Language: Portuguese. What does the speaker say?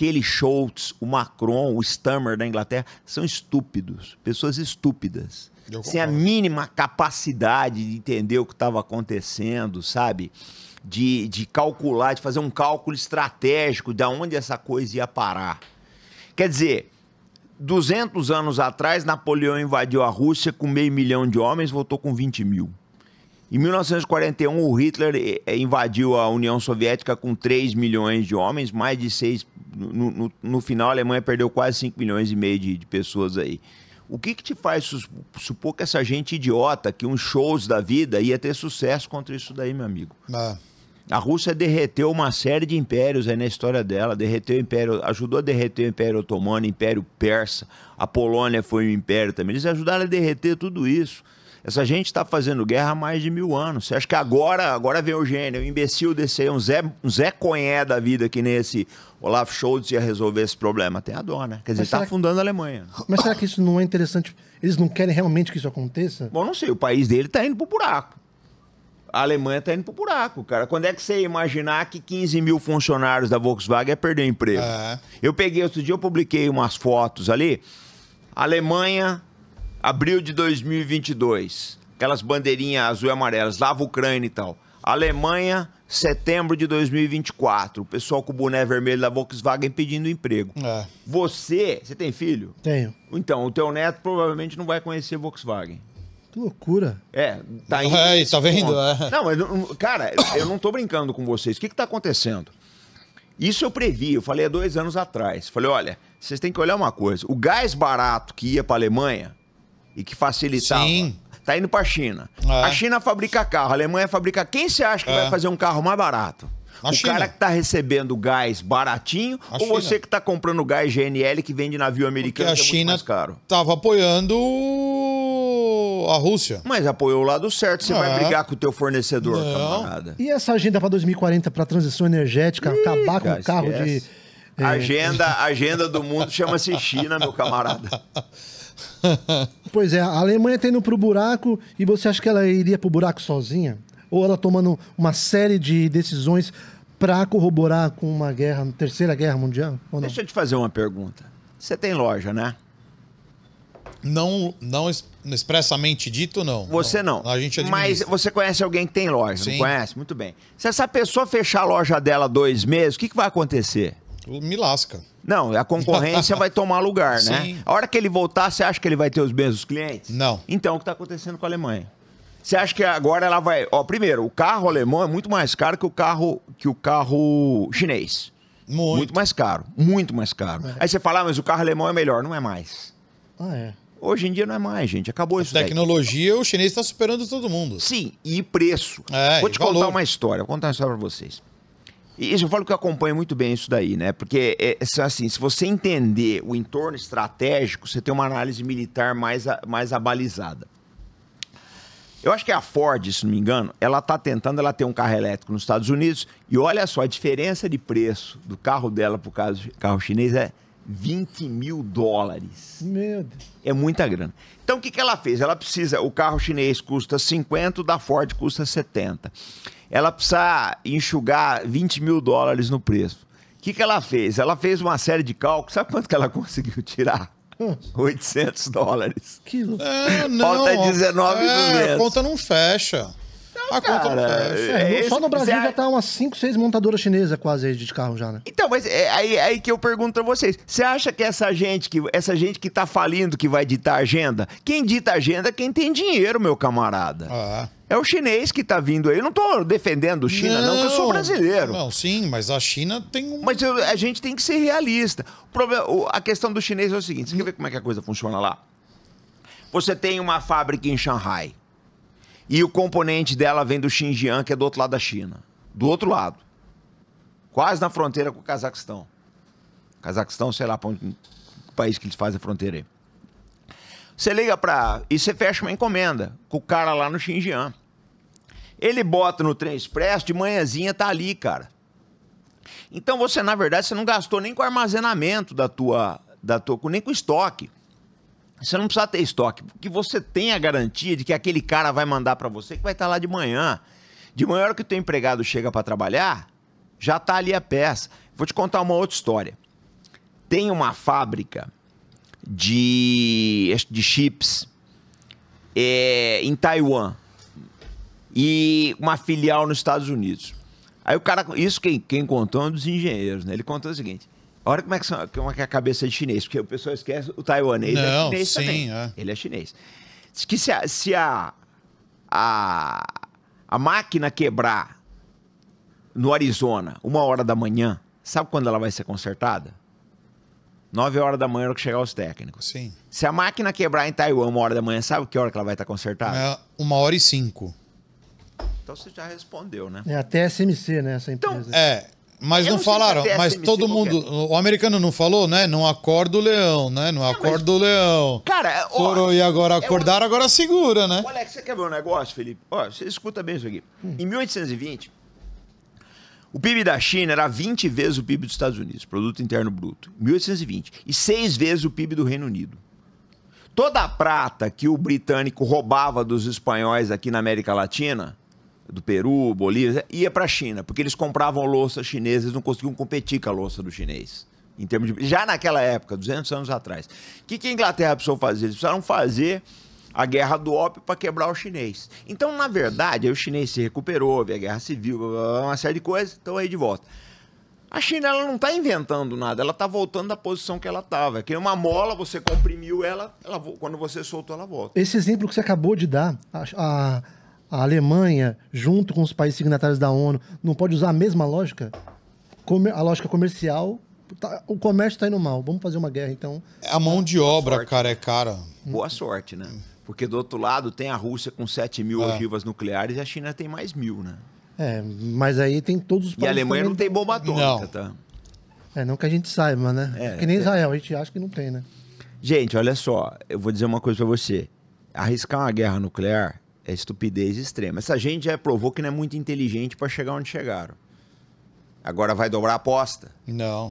aquele Schultz, o Macron, o Stammer da Inglaterra, são estúpidos, pessoas estúpidas. Sem a mínima capacidade de entender o que estava acontecendo, sabe? De, de calcular, de fazer um cálculo estratégico de onde essa coisa ia parar. Quer dizer, 200 anos atrás, Napoleão invadiu a Rússia com meio milhão de homens, voltou com 20 mil. Em 1941, o Hitler eh, eh, invadiu a União Soviética com 3 milhões de homens, mais de 6 no, no, no, final a Alemanha perdeu quase 5 milhões e meio de, de pessoas aí. O que, que te faz supor que essa gente idiota, que uns shows da vida, ia ter sucesso contra isso daí, meu amigo? Ah. A Rússia derreteu uma série de impérios aí na história dela, derreteu o império, ajudou a derreter o Império Otomano, o Império Persa, a Polônia foi um império também. Eles ajudaram a derreter tudo isso. Essa gente está fazendo guerra há mais de mil anos. Você acha que agora, agora vem o gênio, o imbecil desse aí, um Zé, um Zé Conhé da vida que nesse Olaf Scholz ia resolver esse problema? Tem a dó, né? Quer dizer, está afundando que... a Alemanha. Mas será que isso não é interessante? Eles não querem realmente que isso aconteça? Bom, não sei. O país dele está indo pro buraco. A Alemanha está indo pro buraco, cara. Quando é que você ia imaginar que 15 mil funcionários da Volkswagen ia perder emprego? É. Eu peguei outro dia, eu publiquei umas fotos ali. Alemanha, abril de 2022, aquelas bandeirinhas azul e amarelas, lava Ucrânia e tal. Alemanha, setembro de 2024. O pessoal com o boné vermelho da Volkswagen pedindo emprego. É. Você, você tem filho? Tenho. Então, o teu neto provavelmente não vai conhecer Volkswagen. Que loucura. É, tá indo. É, tá vendo? É. Não, mas, hum, cara, eu não tô brincando com vocês. O que que tá acontecendo? Isso eu previ, eu falei há dois anos atrás. Falei, olha, vocês têm que olhar uma coisa. O gás barato que ia pra Alemanha e que facilitava. Sim. Tá indo para a China. É. A China fabrica carro, a Alemanha fabrica. Quem você acha que é. vai fazer um carro mais barato? o China. cara que tá recebendo gás baratinho a ou China. você que tá comprando gás GNL que vende navio americano a que é China muito mais caro? Tava apoiando a Rússia. Mas apoiou o lado certo, você é. vai brigar com o teu fornecedor, Não. camarada. E essa agenda para 2040 para transição energética, Ih, acabar com o carro esquece. de é. Agenda, agenda do mundo chama-se China, meu camarada. pois é, a Alemanha tá indo pro buraco e você acha que ela iria pro buraco sozinha? Ou ela tomando uma série de decisões para corroborar com uma guerra, uma terceira guerra mundial? Deixa eu te fazer uma pergunta. Você tem loja, né? Não, não expressamente dito, não. Você não. não. A gente administra. Mas você conhece alguém que tem loja, Sim. não conhece? Muito bem. Se essa pessoa fechar a loja dela dois meses, o que, que vai acontecer? Me lasca. Não, a concorrência vai tomar lugar, né? Sim. A hora que ele voltar, você acha que ele vai ter os mesmos clientes? Não. Então, o que está acontecendo com a Alemanha? Você acha que agora ela vai. Ó, primeiro, o carro alemão é muito mais caro que o carro, que o carro chinês. Muito. muito mais caro. Muito mais caro. É. Aí você fala, ah, mas o carro alemão é melhor. Não é mais. Ah, é. Hoje em dia não é mais, gente. Acabou a isso. Tecnologia, daí. o chinês está superando todo mundo. Sim, e preço. É, Vou te contar valor. uma história. Vou contar uma história para vocês. E isso eu falo que eu acompanho muito bem isso daí, né? Porque, é, é assim, se você entender o entorno estratégico, você tem uma análise militar mais, mais abalizada. Eu acho que a Ford, se não me engano, ela está tentando ela ter um carro elétrico nos Estados Unidos e olha só, a diferença de preço do carro dela para o carro chinês é 20 mil dólares. Meu Deus. É muita grana. Então o que, que ela fez? Ela precisa, o carro chinês custa 50, o da Ford custa 70 ela precisa enxugar 20 mil dólares no preço. O que, que ela fez? Ela fez uma série de cálculos. Sabe quanto que ela conseguiu tirar? 800 dólares. Que... É, não, Falta 19 é, A conta não fecha. A ah, cara, é, é, só esse, no Brasil já tá umas 5, 6 montadoras chinesas quase aí de carro já, né? Então, mas é aí, é aí que eu pergunto pra vocês. Você acha que essa gente que essa gente que tá falindo que vai ditar agenda? Quem dita agenda é quem tem dinheiro, meu camarada. Ah. É o chinês que tá vindo aí. Eu não tô defendendo China, não, não eu sou brasileiro. Não, sim, mas a China tem um. Mas eu, a gente tem que ser realista. Problema, a questão do chinês é o seguinte: você quer ver como é que a coisa funciona lá? Você tem uma fábrica em Xangai. E o componente dela vem do Xinjiang, que é do outro lado da China. Do outro lado. Quase na fronteira com o Cazaquistão. Cazaquistão, sei lá para onde, país que eles fazem a fronteira aí. Você liga para. E você fecha uma encomenda com o cara lá no Xinjiang. Ele bota no trem expresso, de manhãzinha tá ali, cara. Então você, na verdade, você não gastou nem com o armazenamento da tua. Da tua nem com estoque. Você não precisa ter estoque, porque você tem é a garantia de que aquele cara vai mandar para você que vai estar tá lá de manhã. De manhã, hora que o teu empregado chega para trabalhar, já está ali a peça. Vou te contar uma outra história. Tem uma fábrica de, de chips é, em Taiwan e uma filial nos Estados Unidos. Aí o cara, isso quem, quem contou é um dos engenheiros, né? Ele contou o seguinte: Olha como é, que são, como é que é a cabeça de chinês, porque o pessoal esquece, o taiwanês é Não, é chinês sim, também. É. Ele é chinês. Diz que se a, se a, a, a máquina quebrar no Arizona, uma hora da manhã, sabe quando ela vai ser consertada? nove horas da manhã, é hora que chegar os técnicos. Sim. Se a máquina quebrar em Taiwan uma hora da manhã, sabe que hora que ela vai estar consertada? É uma hora e cinco. Então você já respondeu, né? É até SMC, né? Essa então, empresa. Então, é, mas não, não é falaram, mas todo mundo. Qualquer. O americano não falou, né? Não acorda o leão, né? Não, acorda o leão. Cara, ó. e agora é acordaram, é agora segura, né? Olha, você quer ver um negócio, Felipe? Ó, você escuta bem isso aqui. Hum. Em 1820, o PIB da China era 20 vezes o PIB dos Estados Unidos, Produto Interno Bruto. 1820. E 6 vezes o PIB do Reino Unido. Toda a prata que o britânico roubava dos espanhóis aqui na América Latina do Peru, Bolívia, ia para a China, porque eles compravam louças chinesas e não conseguiam competir com a louça do chinês. Em termos de, já naquela época, 200 anos atrás. O que, que a Inglaterra precisou fazer? Eles precisaram fazer a guerra do ópio para quebrar o chinês. Então, na verdade, aí o chinês se recuperou, houve a guerra civil, uma série de coisas, então aí de volta. A China ela não está inventando nada, ela está voltando da posição que ela estava. É que uma mola, você comprimiu ela, ela, quando você soltou, ela volta. Esse exemplo que você acabou de dar, a, a a Alemanha, junto com os países signatários da ONU, não pode usar a mesma lógica? A lógica comercial. Tá, o comércio está indo mal. Vamos fazer uma guerra, então. É a mão de obra, cara, é cara. Boa sorte, né? Porque do outro lado tem a Rússia com 7 mil é. ogivas nucleares e a China tem mais mil, né? É, mas aí tem todos os países. E a Alemanha também... não tem bomba atômica, não. tá? É, não que a gente saiba, né? É, que nem é... Israel, a gente acha que não tem, né? Gente, olha só, eu vou dizer uma coisa para você. Arriscar uma guerra nuclear é estupidez extrema. Essa gente já provou que não é muito inteligente para chegar onde chegaram. Agora vai dobrar a aposta. Não.